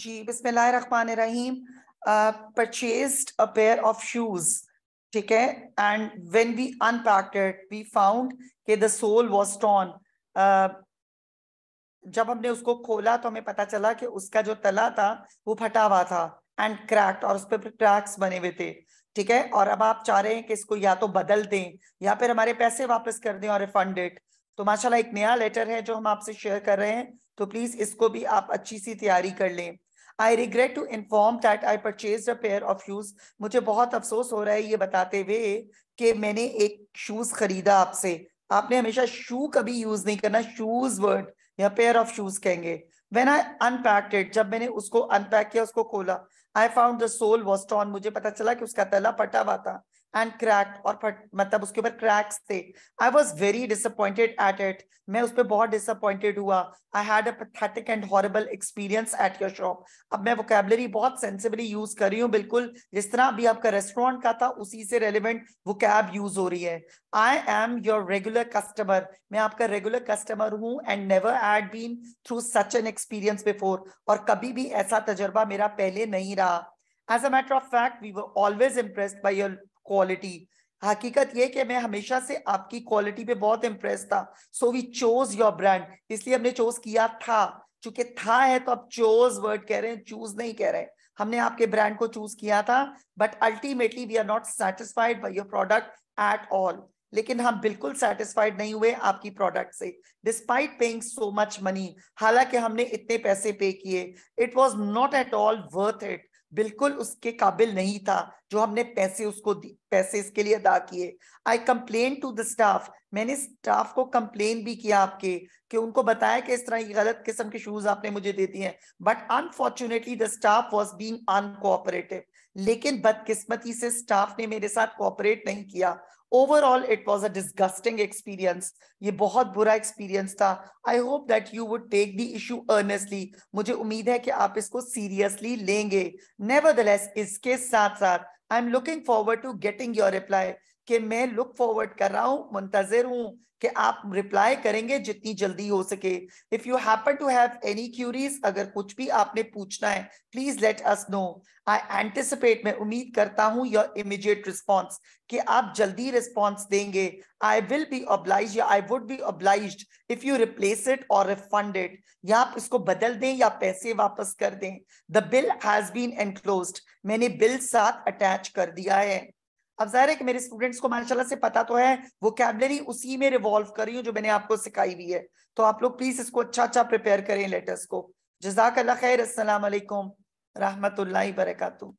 जी बिस्मिल्लाहमान रहीम purchased a pair of shoes ठीक है and when we unpacked we found के द सोल वाज टॉन जब हमने उसको खोला तो हमें पता चला कि उसका जो तला था वो फटा हुआ था एंड क्रैक्ट और उस पर क्रैक्स बने हुए थे ठीक है और अब आप चाह रहे हैं कि इसको या तो बदल दें या फिर हमारे पैसे वापस कर दें और रिफंड इट तो माशाल्लाह एक नया लेटर है जो हम आपसे शेयर कर रहे हैं तो प्लीज इसको भी आप अच्छी सी तैयारी कर लें I regret to inform that I purchase a pair of shoes मुझे बहुत अफसोस हो रहा है ये बताते हुए कि मैंने एक शूज खरीदा आपसे आपने हमेशा शू कभी यूज नहीं करना शूज वर्ड या पेयर ऑफ शूज कहेंगे व्हेन आई अनपैक्टेड जब मैंने उसको अनपैक किया उसको खोला I found the sole was torn मुझे पता चला कि उसका तला पटा हुआ था एंड क्रैक और फट मतलब उसके ऊपर क्रैक्स थे I was very disappointed at it मैं उस पर बहुत डिसअपॉइंटेड हुआ I had a pathetic and horrible experience at your shop अब मैं वोकेबलरी बहुत सेंसिबली यूज कर रही हूँ बिल्कुल जिस तरह अभी आपका रेस्टोरेंट का था उसी से रेलिवेंट वो कैब यूज हो रही है I am your regular customer मैं आपका रेगुलर कस्टमर हूँ and never had been through such an experience before और कभी भी ऐसा तजर्बा मेरा पहले नहीं रहा As a matter of fact, we were always impressed by your quality हकीकत ये कि मैं हमेशा से आपकी क्वालिटी पे बहुत इम्प्रेस था so we chose your brand इसलिए हमने चोज किया था चूंकि था है तो आप चोज वर्ड कह रहे हैं चूज नहीं कह रहे हमने आपके ब्रांड को चूज किया था but ultimately we are not satisfied by your product at all लेकिन हम बिल्कुल सेटिस्फाइड नहीं हुए आपकी प्रोडक्ट से despite paying so much money हालांकि हमने इतने पैसे पे किए it was not at all worth it बिल्कुल उसके काबिल नहीं था जो हमने पैसे उसको पैसे इसके लिए अदा किए I complain to the staff मैंने स्टाफ को कंप्लेन भी किया आपके कि उनको बताया कि इस तरह की गलत किस्म के शूज आपने मुझे दे दिए हैं but unfortunately the staff was being uncooperative लेकिन बदकिस्मती से स्टाफ ने मेरे साथ कोऑपरेट नहीं किया overall it was a disgusting experience ये बहुत बुरा एक्सपीरियंस था I hope that you would take the issue earnestly मुझे उम्मीद है कि आप इसको सीरियसली लेंगे नेवर इसके साथ साथ I'm looking forward to getting your reply कि मैं लुक फॉरवर्ड कर रहा हूँ मुंतजर हूँ कि आप रिप्लाई करेंगे जितनी जल्दी हो सके if you happen to have any queries अगर कुछ भी आपने पूछना है please let us know I anticipate मैं उम्मीद करता हूँ योर इमीडिएट रिस्पॉन्स कि आप जल्दी रिस्पॉन्स देंगे आई विल बी ऑब्लाइज या I would be oblige if you replace it और रिफंड इट या आप इसको बदल दें या पैसे वापस कर दें the bill has been enclose मैंने बिल साथ अटैच कर दिया है अब जाहिर है कि मेरे स्टूडेंट्स को माशाला से पता तो है वो कैबलरी उसी में रिवॉल्व कर रही हूँ जो मैंने आपको सिखाई हुई है तो आप लोग प्लीज इसको अच्छा अच्छा प्रिपेयर करें लेटर्स को जजाक खैर असल रहमत बरकू